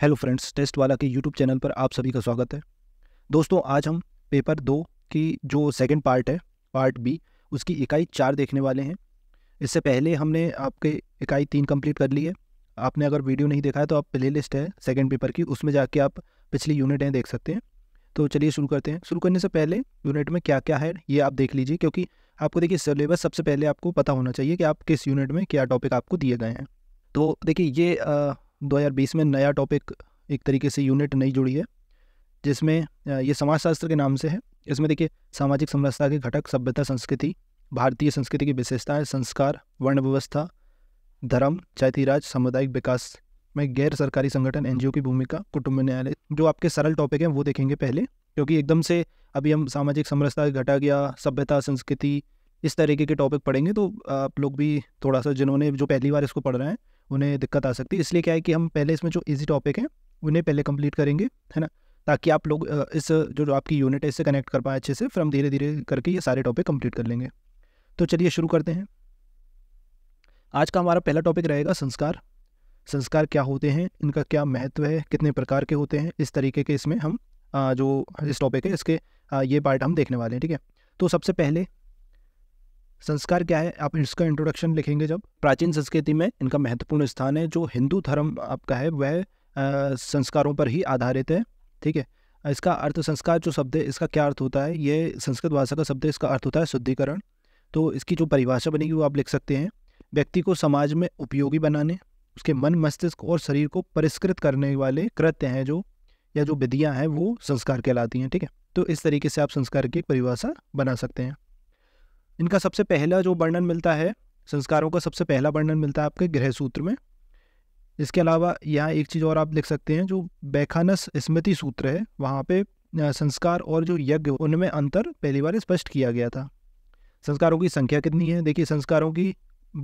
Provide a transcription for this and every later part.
Hello friends test वाला के YouTube channel पर आप सभी का स्वागत है दोस्तों आज हम पेपर दो की जो सेकंड पार्ट है पार्ट बी उसकी इकाई चार देखने वाले हैं इससे पहले हमने आपके इकाई तीन कंप्लीट कर ली है आपने अगर वीडियो नहीं देखा है तो आप प्ले लिस्ट है सेकेंड पेपर की उसमें जाके आप पिछली यूनिटें देख सकते हैं तो चलिए शुरू करते हैं शुरू करने से पहले यूनिट में क्या क्या है ये आप देख लीजिए क्योंकि आपको देखिए सिलेबस सबसे पहले आपको पता होना चाहिए कि आप किस यूनिट में क्या टॉपिक आपको दिए गए हैं तो देखिए ये 2020 में नया टॉपिक एक तरीके से यूनिट नई जुड़ी है जिसमें ये समाजशास्त्र के नाम से है इसमें देखिए सामाजिक समरसता के घटक सभ्यता संस्कृति भारतीय संस्कृति की विशेषताएं संस्कार वर्ण व्यवस्था धर्म जातिराज सामुदायिक विकास में गैर सरकारी संगठन एनजीओ की भूमिका कुटुंब न्यायालय जो आपके सरल टॉपिक हैं वो देखेंगे पहले क्योंकि एकदम से अभी हम सामाजिक समरसता घटक या सभ्यता संस्कृति इस तरीके के टॉपिक पढ़ेंगे तो आप लोग भी थोड़ा सा जिन्होंने जो पहली बार इसको पढ़ रहे हैं उन्हें दिक्कत आ सकती है इसलिए क्या है कि हम पहले इसमें जो इजी टॉपिक हैं उन्हें पहले कंप्लीट करेंगे है ना ताकि आप लोग इस जो आपकी यूनिट है इससे कनेक्ट कर पाएँ अच्छे से फिर हम धीरे धीरे करके ये सारे टॉपिक कंप्लीट कर लेंगे तो चलिए शुरू करते हैं आज का हमारा पहला टॉपिक रहेगा संस्कार संस्कार क्या होते हैं इनका क्या महत्व है कितने प्रकार के होते हैं इस तरीके के इसमें हम जो इस टॉपिक है इसके ये पार्ट हम देखने वाले हैं ठीक है तो सबसे पहले संस्कार क्या है आप इसका इंट्रोडक्शन लिखेंगे जब प्राचीन संस्कृति में इनका महत्वपूर्ण स्थान है जो हिंदू धर्म आपका है वह संस्कारों पर ही आधारित है ठीक है इसका अर्थ संस्कार जो शब्द है इसका क्या अर्थ होता है ये संस्कृत भाषा का शब्द है इसका अर्थ होता है शुद्धिकरण तो इसकी जो परिभाषा बनेगी वो आप लिख सकते हैं व्यक्ति को समाज में उपयोगी बनाने उसके मन मस्तिष्क और शरीर को परिष्कृत करने वाले कृत्य हैं जो या जो विधियाँ हैं वो संस्कार कहलाती हैं ठीक है तो इस तरीके से आप संस्कार की परिभाषा बना सकते हैं इनका सबसे पहला जो वर्णन मिलता है संस्कारों का सबसे पहला वर्णन मिलता है आपके गृह सूत्र में इसके अलावा यहाँ एक चीज़ और आप लिख सकते हैं जो बैखानस स्मृति सूत्र है वहाँ पे संस्कार और जो यज्ञ उनमें अंतर पहली बार स्पष्ट किया गया था संस्कारों की संख्या कितनी है देखिए संस्कारों की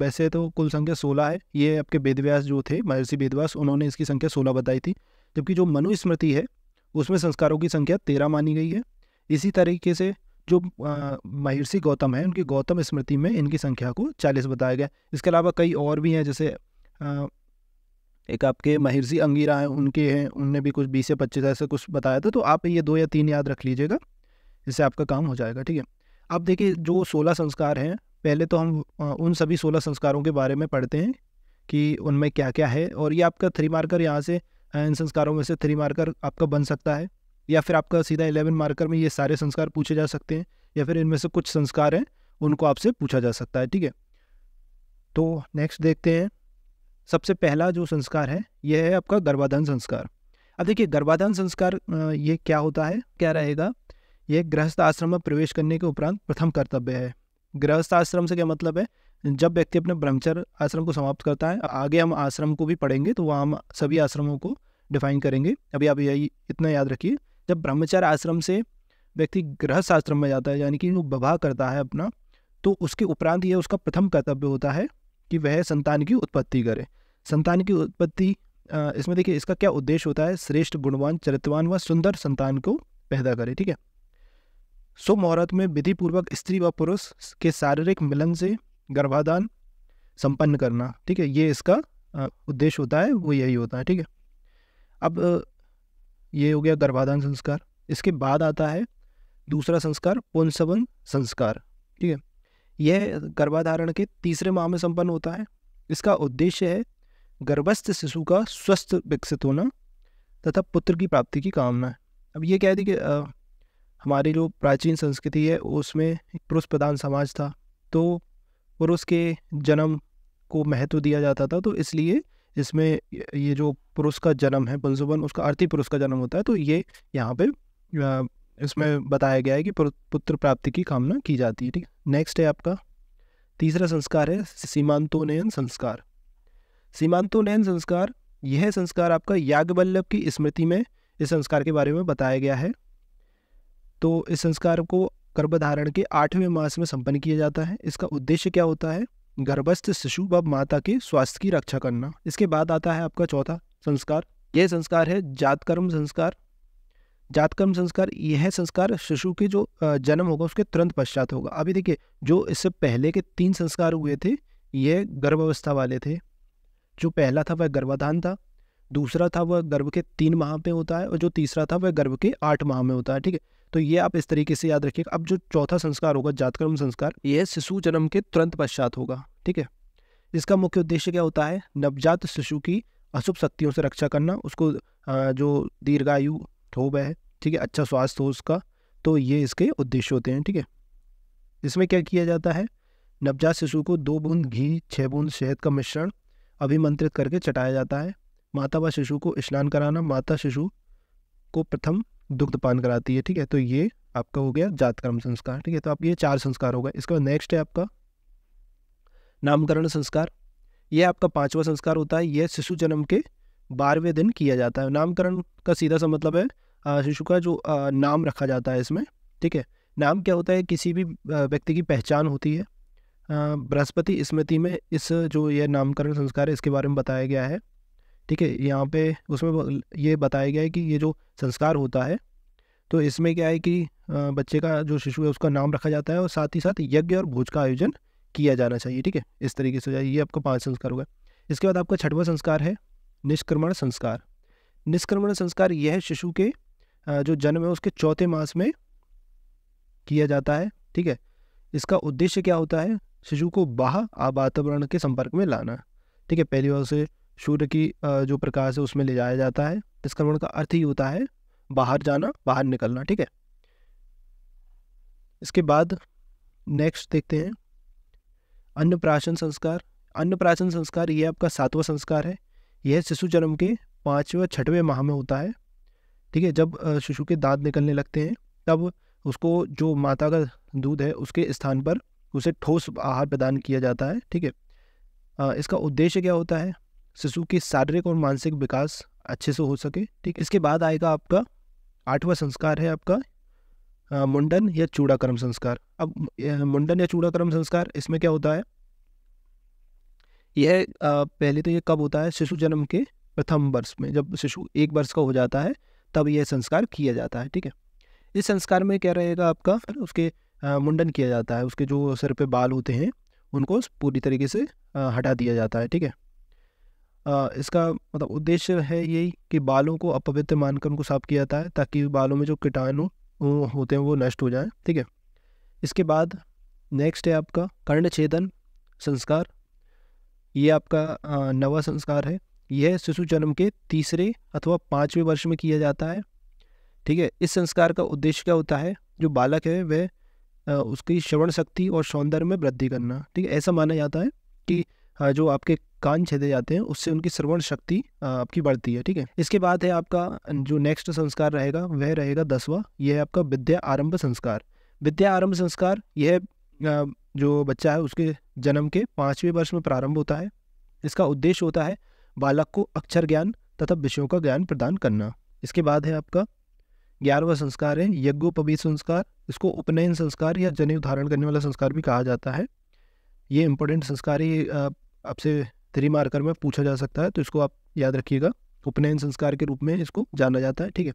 वैसे तो कुल संख्या सोलह है ये आपके वेदव्यास जो थे महर्षि वेदव्यास उन्होंने इसकी संख्या सोलह बताई थी जबकि जो मनुस्मृति है उसमें संस्कारों की संख्या तेरह मानी गई है इसी तरीके से जो महर्षि गौतम है उनकी गौतम स्मृति में इनकी संख्या को चालीस बताया गया इसके अलावा कई और भी हैं जैसे आ, एक आपके महर्षि अंगीरा हैं उनके हैं उनने भी कुछ बीस से पच्चीस ऐसे कुछ बताया था तो आप ये दो या तीन याद रख लीजिएगा इससे आपका काम हो जाएगा ठीक है अब देखिए जो सोलह संस्कार हैं पहले तो हम उन सभी सोलह संस्कारों के बारे में पढ़ते हैं कि उनमें क्या क्या है और ये आपका थ्री मार्कर यहाँ से इन संस्कारों में से थ्री मार्कर आपका बन सकता है या फिर आपका सीधा इलेवन मार्कर में ये सारे संस्कार पूछे जा सकते हैं या फिर इनमें से कुछ संस्कार हैं उनको आपसे पूछा जा सकता है ठीक है तो नेक्स्ट देखते हैं सबसे पहला जो संस्कार है यह है आपका गर्भाधान संस्कार अब देखिए गर्भाधान संस्कार ये क्या होता है क्या रहेगा ये गृहस्थ आश्रम में प्रवेश करने के उपरांत प्रथम कर्तव्य है गृहस्थ आश्रम से क्या मतलब है जब व्यक्ति अपने ब्रह्मचर्य आश्रम को समाप्त करता है आगे हम आश्रम को भी पढ़ेंगे तो वहाँ हम सभी आश्रमों को डिफाइन करेंगे अभी आप यही इतना याद रखिए जब ब्रह्मचार्य आश्रम से व्यक्ति गृहस्थ आश्रम में जाता है यानी कि वो विवाह करता है अपना तो उसके उपरांत यह उसका प्रथम कर्तव्य होता है कि वह संतान की उत्पत्ति करे संतान की उत्पत्ति इसमें देखिए इसका क्या उद्देश्य होता है श्रेष्ठ गुणवान चरित्रवान व सुंदर संतान को पैदा करे ठीक है शुभ मुहूर्त में विधिपूर्वक स्त्री व पुरुष के शारीरिक मिलन से गर्भाधान संपन्न करना ठीक है ये इसका उद्देश्य होता है वो यही होता है ठीक है अब ये हो गया गर्भाधान संस्कार इसके बाद आता है दूसरा संस्कार पुंसवन संस्कार ठीक है यह गर्भाधारण के तीसरे माह में संपन्न होता है इसका उद्देश्य है गर्भस्थ शिशु का स्वस्थ विकसित होना तथा पुत्र की प्राप्ति की कामना अब ये कह दी कि आ, हमारी जो प्राचीन संस्कृति है उसमें एक पुरुष प्रधान समाज था तो पुरुष के जन्म को महत्व दिया जाता था तो इसलिए जिसमें ये जो पुरुष का जन्म है पुंसुबन उसका अर्थी पुरुष का जन्म होता है तो ये यहाँ पे इसमें बताया गया है कि पुत्र प्राप्ति की कामना की जाती है ठीक नेक्स्ट है आपका तीसरा संस्कार है सीमांतोनयन संस्कार सीमांतोनयन संस्कार यह संस्कार आपका याज्ञवल्लभ की स्मृति में इस संस्कार के बारे में बताया गया है तो इस संस्कार को गर्भधारण के आठवें मास में संपन्न किया जाता है इसका उद्देश्य क्या होता है गर्भस्थ शिशु व माता के स्वास्थ्य की रक्षा करना इसके बाद आता है आपका चौथा संस्कार यह संस्कार है जातकर्म संस्कार जातकर्म संस्कार यह संस्कार शिशु के जो जन्म होगा उसके तुरंत पश्चात होगा अभी देखिए जो इससे पहले के तीन संस्कार हुए थे यह गर्भावस्था वाले थे जो पहला था वह गर्भाधान था दूसरा था वह गर्भ के तीन माह में होता है और जो तीसरा था वह गर्भ के आठ माह में होता है ठीक है तो ये आप इस तरीके से याद रखिएगा अब जो चौथा संस्कार होगा जातकर्म संस्कार यह शिशु जन्म के तुरंत पश्चात होगा ठीक है इसका मुख्य उद्देश्य क्या होता है नवजात शिशु की अशुभ शक्तियों से रक्षा करना उसको जो दीर्घायु हो वह ठीक है अच्छा स्वास्थ्य हो उसका तो ये इसके उद्देश्य होते हैं ठीक है इसमें क्या किया जाता है नवजात शिशु को दो बूंद घी छः बूंद शहद का मिश्रण अभिमंत्रित करके चटाया जाता है माता व शिशु को स्नान कराना माता शिशु को प्रथम दुग्ध पान कराती है ठीक है तो ये आपका हो गया जातकर्म संस्कार ठीक है तो आप ये चार संस्कार हो गए इसके बाद नेक्स्ट है आपका नामकरण संस्कार ये आपका पांचवा संस्कार होता है यह शिशु जन्म के बारहवें दिन किया जाता है नामकरण का सीधा सा मतलब है शिशु का जो नाम रखा जाता है इसमें ठीक है नाम क्या होता है किसी भी व्यक्ति की पहचान होती है बृहस्पति स्मृति में इस जो यह नामकरण संस्कार है इसके बारे में बताया गया है ठीक है यहाँ पे उसमें ये बताया गया है कि ये जो संस्कार होता है तो इसमें क्या है कि बच्चे का जो शिशु है उसका नाम रखा जाता है और साथ ही साथ यज्ञ और भोज का आयोजन किया जाना चाहिए ठीक है इस तरीके से जाए ये आपका पाँच संस्कार होगा इसके बाद आपका छठवां संस्कार है निष्क्रमण संस्कार निष्क्रमण संस्कार यह शिशु के जो जन्म है उसके चौथे मास में किया जाता है ठीक है इसका उद्देश्य क्या होता है शिशु को बाह वातावरण के संपर्क में लाना ठीक है पहली बार उसे सूर्य की जो प्रकाश है उसमें ले जाया जाता है निष्क्रमण का अर्थ ही होता है बाहर जाना बाहर निकलना ठीक है इसके बाद नेक्स्ट देखते हैं अन्न प्राशन संस्कार अन्न प्राशन संस्कार ये आपका सातवां संस्कार है यह शिशु जन्म के पाँचवें छठवें माह में होता है ठीक है जब शिशु के दांत निकलने लगते हैं तब उसको जो माता का दूध है उसके स्थान पर उसे ठोस आहार प्रदान किया जाता है ठीक है इसका उद्देश्य क्या होता है शिशु के शारीरिक और मानसिक विकास अच्छे से हो सके ठीक इसके बाद आएगा आपका आठवां संस्कार है आपका आ, मुंडन या चूड़ा कर्म संस्कार अब मुंडन या चूड़ा कर्म संस्कार इसमें क्या होता है यह पहले तो यह कब होता है शिशु जन्म के प्रथम वर्ष में जब शिशु एक वर्ष का हो जाता है तब यह संस्कार किया जाता है ठीक है इस संस्कार में क्या रहेगा आपका फिर उसके आ, मुंडन किया जाता है उसके जो सर पे बाल होते हैं उनको पूरी तरीके से आ, हटा दिया जाता है ठीक है इसका मतलब उद्देश्य है यही कि बालों को अपवित्र मानकर उनको साफ किया जाता है ताकि बालों में जो कीटाणु होते हैं वो नष्ट हो जाए ठीक है इसके बाद नेक्स्ट है आपका कर्ण छेदन संस्कार ये आपका नवा संस्कार है यह शिशु जन्म के तीसरे अथवा पाँचवें वर्ष में किया जाता है ठीक है इस संस्कार का उद्देश्य क्या होता है जो बालक है वह उसकी श्रवण शक्ति और सौंदर्य में वृद्धि करना ठीक है ऐसा माना जाता है कि जो आपके कान छेदे जाते हैं उससे उनकी श्रवण शक्ति आपकी बढ़ती है ठीक है इसके बाद है आपका जो नेक्स्ट संस्कार रहेगा वह रहेगा दसवा यह है आपका विद्या आरंभ संस्कार विद्या आरंभ संस्कार यह जो बच्चा है उसके जन्म के पाँचवें वर्ष में प्रारंभ होता है इसका उद्देश्य होता है बालक को अक्षर ज्ञान तथा विषयों का ज्ञान प्रदान करना इसके बाद है आपका ग्यारहवा संस्कार है यज्ञोपवीत संस्कार इसको उपनयन संस्कार या जने धारण करने वाला संस्कार भी कहा जाता है ये इंपॉर्टेंट संस्कार ही आपसे थ्री मार्कर में पूछा जा सकता है तो इसको आप याद रखिएगा उपनयन संस्कार के रूप में इसको जाना जाता है ठीक है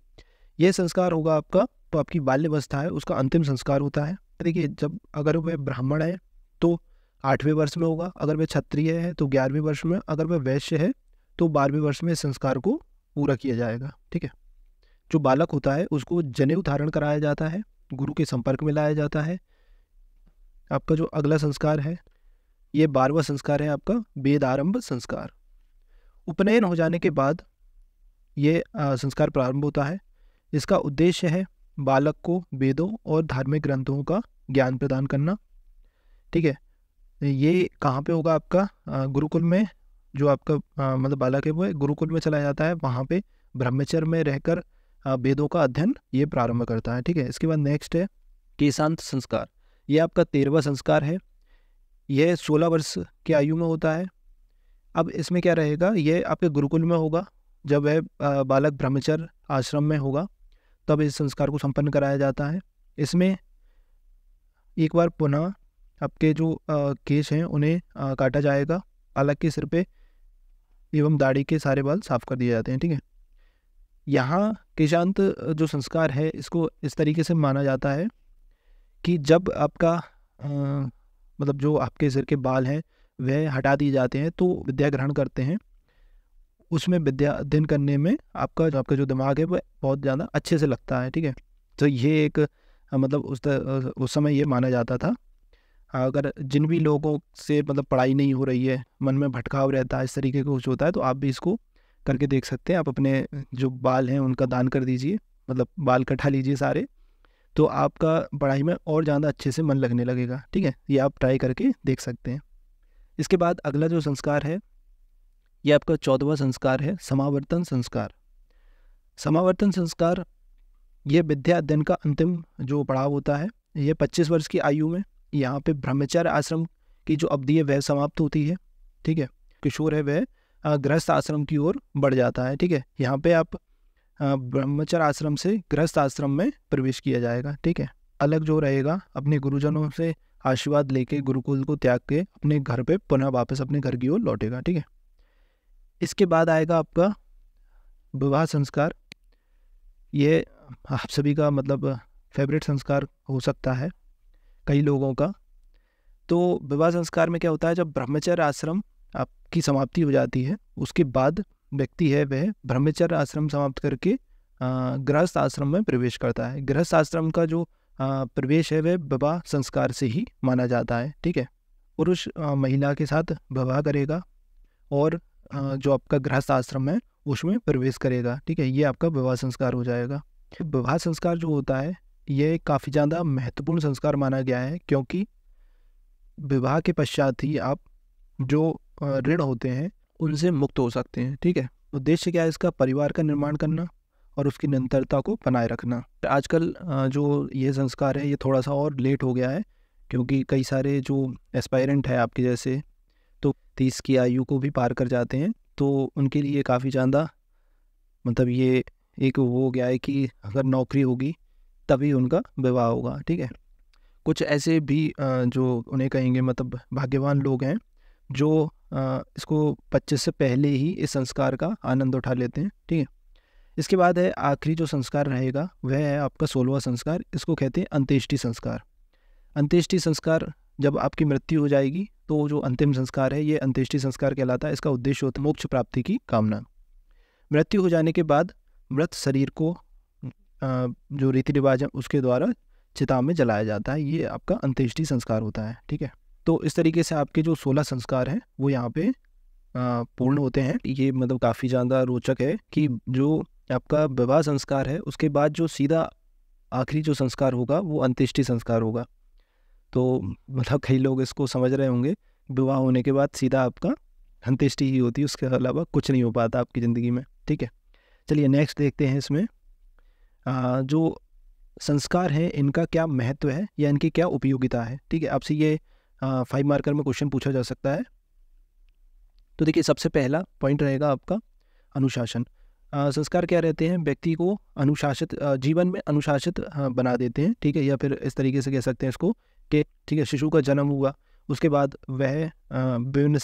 यह संस्कार होगा आपका तो आपकी बाल्यवस्था है उसका अंतिम संस्कार होता है तो देखिए जब अगर वह ब्राह्मण है तो आठवें वर्ष में होगा अगर वह क्षत्रिय है तो ग्यारहवें वर्ष में अगर वह वैश्य है तो बारहवें वर्ष में संस्कार को पूरा किया जाएगा ठीक है जो बालक होता है उसको जने उदाहरण कराया जाता है गुरु के संपर्क में लाया जाता है आपका जो अगला संस्कार है ये बारहवा संस्कार है आपका वेद आरंभ संस्कार उपनयन हो जाने के बाद ये आ, संस्कार प्रारंभ होता है इसका उद्देश्य है बालक को वेदों और धार्मिक ग्रंथों का ज्ञान प्रदान करना ठीक है ये कहाँ पे होगा आपका गुरुकुल में जो आपका मतलब बालक है वो गुरुकुल में चला जाता है वहाँ पे ब्रह्मचर्य में रहकर वेदों का अध्ययन ये प्रारंभ करता है ठीक है इसके बाद नेक्स्ट है केशांत संस्कार ये आपका तेरहवा संस्कार है यह सोलह वर्ष की हम्म। आयु में होता है अब इसमें क्या रहेगा ये आपके गुरुकुल में होगा जब वह बालक ब्रह्मचर आश्रम में होगा तब इस संस्कार को संपन्न कराया जाता है इसमें एक बार पुनः आपके जो केश हैं उन्हें काटा जाएगा अलग के सिर पे एवं दाढ़ी के सारे बाल साफ कर दिए जाते हैं ठीक है यहाँ केशांत जो संस्कार है इसको इस तरीके से माना जाता है कि जब आपका मतलब जो आपके सिर के बाल हैं वह हटा दिए जाते हैं तो विद्या ग्रहण करते हैं उसमें विद्या अध्ययन करने में आपका आपका जो दिमाग है वह बहुत ज़्यादा अच्छे से लगता है ठीक है तो ये एक मतलब उस उस समय ये माना जाता था अगर जिन भी लोगों से मतलब पढ़ाई नहीं हो रही है मन में भटकाव रहता है इस तरीके का कुछ होता है तो आप भी इसको करके देख सकते हैं आप अपने जो बाल हैं उनका दान कर दीजिए मतलब बाल कटा लीजिए सारे तो आपका पढ़ाई में और ज़्यादा अच्छे से मन लगने लगेगा ठीक है ये आप ट्राई करके देख सकते हैं इसके बाद अगला जो संस्कार है ये आपका चौदहवा संस्कार है समावर्तन संस्कार समावर्तन संस्कार ये विद्या अध्ययन का अंतिम जो पड़ाव होता है ये 25 वर्ष की आयु में यहाँ पे ब्रह्मचार्य आश्रम की जो अवधि है वह समाप्त होती है ठीक है किशोर है वह गृहस्थ आश्रम की ओर बढ़ जाता है ठीक है यहाँ पे आप ब्रह्मचर्य आश्रम से गृहस्थ आश्रम में प्रवेश किया जाएगा ठीक है अलग जो रहेगा अपने गुरुजनों से आशीर्वाद लेके गुरुकुल को त्याग के अपने घर पे पुनः वापस अपने घर की ओर लौटेगा ठीक है इसके बाद आएगा आपका विवाह संस्कार ये आप सभी का मतलब फेवरेट संस्कार हो सकता है कई लोगों का तो विवाह संस्कार में क्या होता है जब ब्रह्मचर्य आश्रम आपकी समाप्ति हो जाती है उसके बाद व्यक्ति है वह ब्रह्मचर्य आश्रम समाप्त करके गृहस्थ आश्रम में प्रवेश करता है गृहस्थ आश्रम का जो प्रवेश है वह विवाह संस्कार से ही माना जाता है ठीक है पुरुष महिला के साथ विवाह करेगा और जो आपका गृहस्थ आश्रम है उसमें प्रवेश करेगा ठीक है ये आपका विवाह संस्कार हो जाएगा विवाह संस्कार जो होता है ये काफ़ी ज़्यादा महत्वपूर्ण संस्कार माना गया है क्योंकि विवाह के पश्चात ही आप जो ऋण होते हैं उनसे मुक्त हो सकते हैं ठीक है उद्देश्य क्या है इसका परिवार का निर्माण करना और उसकी निरंतरता को बनाए रखना आजकल जो ये संस्कार है ये थोड़ा सा और लेट हो गया है क्योंकि कई सारे जो एस्पायरेंट है आपके जैसे तो तीस की आयु को भी पार कर जाते हैं तो उनके लिए काफ़ी ज़्यादा मतलब ये एक वो हो गया है कि अगर नौकरी होगी तभी उनका विवाह होगा ठीक है कुछ ऐसे भी जो उन्हें कहेंगे मतलब भाग्यवान लोग हैं जो इसको बच्चे से पहले ही इस संस्कार का आनंद उठा लेते हैं ठीक है इसके बाद है आखिरी जो संस्कार रहेगा वह है आपका सोलवा संस्कार इसको कहते हैं अंत्येष्टि संस्कार अंत्येष्टि संस्कार जब आपकी मृत्यु हो जाएगी तो जो अंतिम संस्कार है ये अंत्येष्टि संस्कार कहलाता है इसका उद्देश्य होता है मोक्ष प्राप्ति की कामना मृत्यु हो जाने के बाद मृत शरीर को जो रीति रिवाज है उसके द्वारा चिता में जलाया जाता है ये आपका अंत्येष्टि संस्कार होता है ठीक है तो इस तरीके से आपके जो सोलह संस्कार हैं वो यहाँ पे पूर्ण होते हैं ये मतलब काफ़ी ज़्यादा रोचक है कि जो आपका विवाह संस्कार है उसके बाद जो सीधा आखिरी जो संस्कार होगा वो अंत्येष्टि संस्कार होगा तो मतलब कई लोग इसको समझ रहे होंगे विवाह होने के बाद सीधा आपका अंत्येष्टि ही होती है उसके अलावा कुछ नहीं हो पाता आपकी ज़िंदगी में ठीक है चलिए नेक्स्ट देखते हैं इसमें आ, जो संस्कार हैं इनका क्या महत्व है या इनकी क्या उपयोगिता है ठीक है आपसे ये फाइव हाँ, मार्कर में क्वेश्चन पूछा जा सकता है तो देखिए सबसे पहला पॉइंट रहेगा आपका अनुशासन संस्कार क्या रहते हैं व्यक्ति को अनुशासित जीवन में अनुशासित हाँ, बना देते हैं ठीक है या फिर इस तरीके से कह सकते हैं इसको कि ठीक है शिशु का जन्म हुआ उसके बाद वह विभिन्न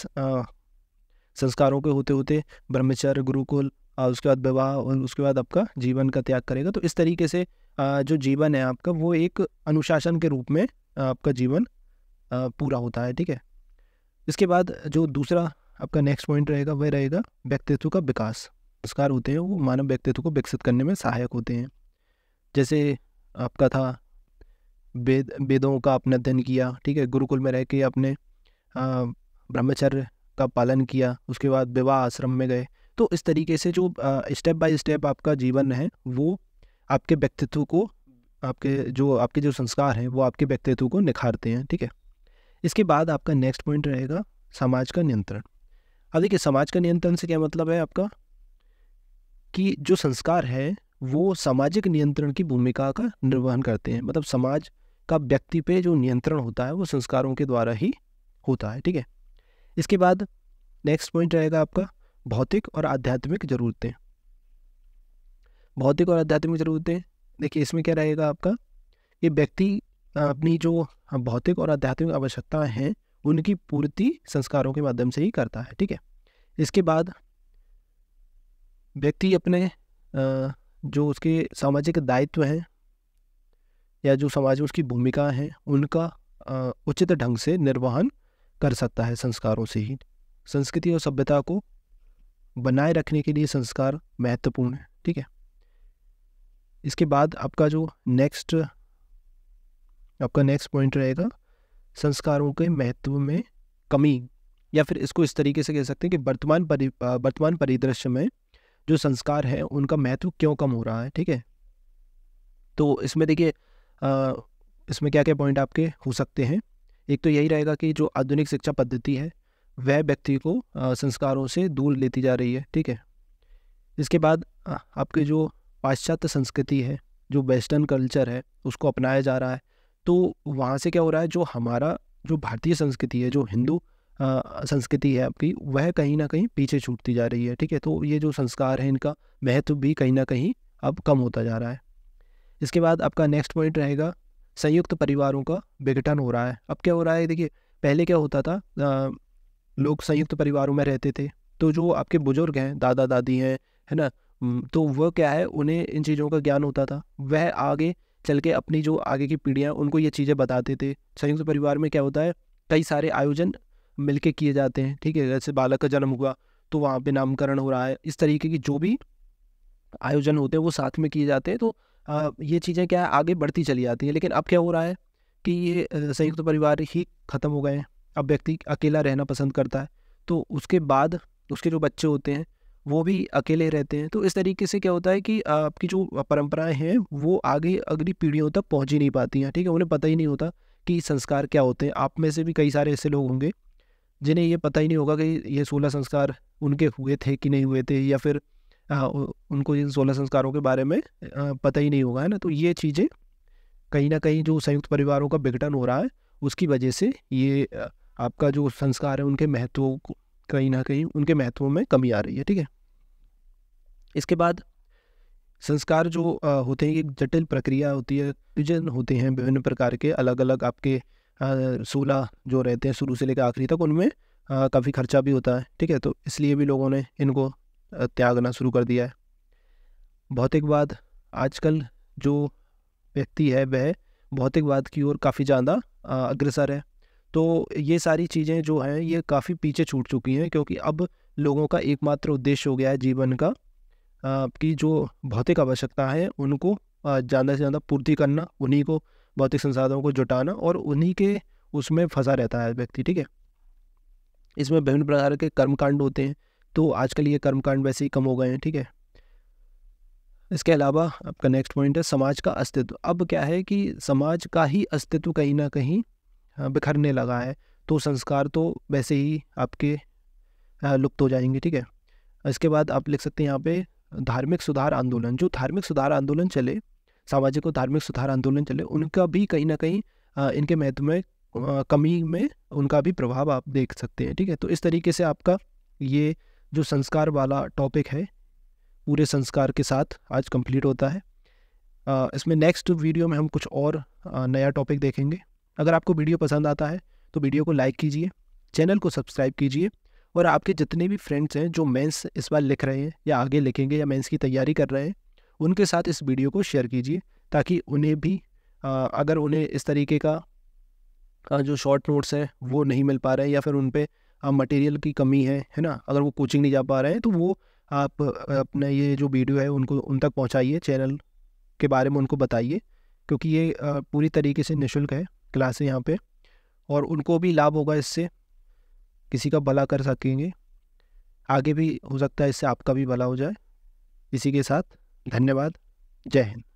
संस्कारों के होते होते ब्रह्मचर्य गुरुकुल उसके बाद विवाह और उसके बाद आपका जीवन का त्याग करेगा तो इस तरीके से जो जीवन है आपका वो एक अनुशासन के रूप में आपका जीवन पूरा होता है ठीक है इसके बाद जो दूसरा आपका नेक्स्ट पॉइंट रहेगा वह रहेगा व्यक्तित्व का विकास संस्कार होते हैं वो मानव व्यक्तित्व को विकसित करने में सहायक होते हैं जैसे आपका था वेद वेदों का आपने अध्ययन किया ठीक है गुरुकुल में रह के आपने ब्रह्मचर्य का पालन किया उसके बाद विवाह आश्रम में गए तो इस तरीके से जो स्टेप बाय स्टेप आपका जीवन है वो आपके व्यक्तित्व को आपके जो आपके जो संस्कार हैं वो आपके व्यक्तित्व को निखारते हैं ठीक है इसके बाद आपका नेक्स्ट पॉइंट रहेगा समाज का नियंत्रण अब देखिए समाज का नियंत्रण से क्या मतलब है आपका कि जो संस्कार है वो सामाजिक नियंत्रण की भूमिका का निर्वहन करते हैं मतलब समाज का व्यक्ति पे जो नियंत्रण होता है वो संस्कारों के द्वारा ही होता है ठीक है इसके बाद नेक्स्ट पॉइंट रहेगा आपका भौतिक और आध्यात्मिक जरूरतें भौतिक और आध्यात्मिक जरूरतें देखिए इसमें क्या रहेगा आपका ये व्यक्ति अपनी जो भौतिक और आध्यात्मिक आवश्यकताएं हैं उनकी पूर्ति संस्कारों के माध्यम से ही करता है ठीक है इसके बाद व्यक्ति अपने जो उसके सामाजिक दायित्व हैं या जो समाज में उसकी भूमिका है उनका उचित ढंग से निर्वहन कर सकता है संस्कारों से ही संस्कृति और सभ्यता को बनाए रखने के लिए संस्कार महत्वपूर्ण है ठीक है इसके बाद आपका जो नेक्स्ट आपका नेक्स्ट पॉइंट रहेगा संस्कारों के महत्व में कमी या फिर इसको इस तरीके से कह सकते हैं कि वर्तमान परि वर्तमान परिदृश्य में जो संस्कार है उनका महत्व क्यों कम हो रहा है ठीक है तो इसमें देखिए इसमें क्या क्या पॉइंट आपके हो सकते हैं एक तो यही रहेगा कि जो आधुनिक शिक्षा पद्धति है वह व्यक्ति को आ, संस्कारों से दूर लेती जा रही है ठीक है इसके बाद आ, आपके जो पाश्चात्य संस्कृति है जो वेस्टर्न कल्चर है उसको अपनाया जा रहा है तो वहाँ से क्या हो रहा है जो हमारा जो भारतीय संस्कृति है जो हिंदू संस्कृति है आपकी वह कहीं ना कहीं पीछे छूटती जा रही है ठीक है तो ये जो संस्कार है इनका महत्व भी कहीं ना कहीं अब कम होता जा रहा है इसके बाद आपका नेक्स्ट पॉइंट रहेगा संयुक्त परिवारों का विघटन हो रहा है अब क्या हो रहा है देखिए पहले क्या होता था आ, लोग संयुक्त परिवारों में रहते थे तो जो आपके बुजुर्ग हैं दादा दादी हैं है ना तो वह क्या है उन्हें इन चीज़ों का ज्ञान होता था वह आगे चल के अपनी जो आगे की पीढ़ियाँ उनको ये चीज़ें बताते थे संयुक्त परिवार में क्या होता है कई सारे आयोजन मिल किए जाते हैं ठीक है जैसे बालक का जन्म हुआ तो वहाँ पे नामकरण हो रहा है इस तरीके की जो भी आयोजन होते हैं वो साथ में किए जाते हैं तो आ, ये चीज़ें क्या है आगे बढ़ती चली जाती हैं लेकिन अब क्या हो रहा है कि ये संयुक्त तो परिवार ही ख़त्म हो गए हैं अब व्यक्ति अकेला रहना पसंद करता है तो उसके बाद उसके जो बच्चे होते हैं वो भी अकेले रहते हैं तो इस तरीके से क्या होता है कि आपकी जो परंपराएं हैं वो आगे अगली पीढ़ियों तक पहुंच ही नहीं पाती हैं ठीक है उन्हें पता ही नहीं होता कि संस्कार क्या होते हैं आप में से भी कई सारे ऐसे लोग होंगे जिन्हें ये पता ही नहीं होगा कि ये सोलह संस्कार उनके हुए थे कि नहीं हुए थे या फिर आ, उनको इन सोलह संस्कारों के बारे में आ, पता ही नहीं होगा है ना तो ये चीज़ें कहीं ना कहीं जो संयुक्त परिवारों का विघटन हो रहा है उसकी वजह से ये आपका जो संस्कार है उनके महत्व कहीं ना कहीं उनके महत्व में कमी आ रही है ठीक है इसके बाद संस्कार जो आ, होते हैं एक जटिल प्रक्रिया होती है विजन होते हैं विभिन्न प्रकार के अलग अलग आपके सोलह जो रहते हैं शुरू से लेकर आखिरी तक उनमें काफ़ी खर्चा भी होता है ठीक है तो इसलिए भी लोगों ने इनको त्यागना शुरू कर दिया है भौतिकवाद आजकल जो व्यक्ति है वह भौतिकवाद की ओर काफ़ी ज़्यादा अग्रसर है तो ये सारी चीज़ें जो हैं ये काफ़ी पीछे छूट चुकी हैं क्योंकि अब लोगों का एकमात्र उद्देश्य हो गया है जीवन का आपकी जो भौतिक आवश्यकता है उनको ज़्यादा से ज़्यादा पूर्ति करना उन्हीं को भौतिक संसाधनों को जुटाना और उन्हीं के उसमें फंसा रहता है व्यक्ति ठीक है इसमें विभिन्न प्रकार के कर्मकांड होते हैं तो आजकल ये कर्मकांड वैसे ही कम हो गए हैं ठीक है इसके अलावा आपका नेक्स्ट पॉइंट है समाज का अस्तित्व अब क्या है कि समाज का ही अस्तित्व कहीं ना कहीं बिखरने लगा है तो संस्कार तो वैसे ही आपके लुप्त हो जाएंगे ठीक है इसके बाद आप लिख सकते हैं यहाँ पे धार्मिक सुधार आंदोलन जो धार्मिक सुधार आंदोलन चले सामाजिक और धार्मिक सुधार आंदोलन चले उनका भी कहीं ना कहीं इनके महत्व में कमी में उनका भी प्रभाव आप देख सकते हैं ठीक है तो इस तरीके से आपका ये जो संस्कार वाला टॉपिक है पूरे संस्कार के साथ आज कंप्लीट होता है इसमें नेक्स्ट वीडियो में हम कुछ और नया टॉपिक देखेंगे अगर आपको वीडियो पसंद आता है तो वीडियो को लाइक कीजिए चैनल को सब्सक्राइब कीजिए और आपके जितने भी फ्रेंड्स हैं जो मेंस इस बार लिख रहे हैं या आगे लिखेंगे या मेंस की तैयारी कर रहे हैं उनके साथ इस वीडियो को शेयर कीजिए ताकि उन्हें भी आ, अगर उन्हें इस तरीके का आ, जो शॉर्ट नोट्स हैं वो नहीं मिल पा रहे हैं या फिर उन पर मटेरियल की कमी है है ना अगर वो कोचिंग नहीं जा पा रहे हैं तो वो आप अपना ये जो वीडियो है उनको उन तक पहुँचाइए चैनल के बारे में उनको बताइए क्योंकि ये पूरी तरीके से निःशुल्क है क्लासें यहाँ पे और उनको भी लाभ होगा इससे किसी का भला कर सकेंगे आगे भी हो सकता है इससे आपका भी भला हो जाए इसी के साथ धन्यवाद जय हिंद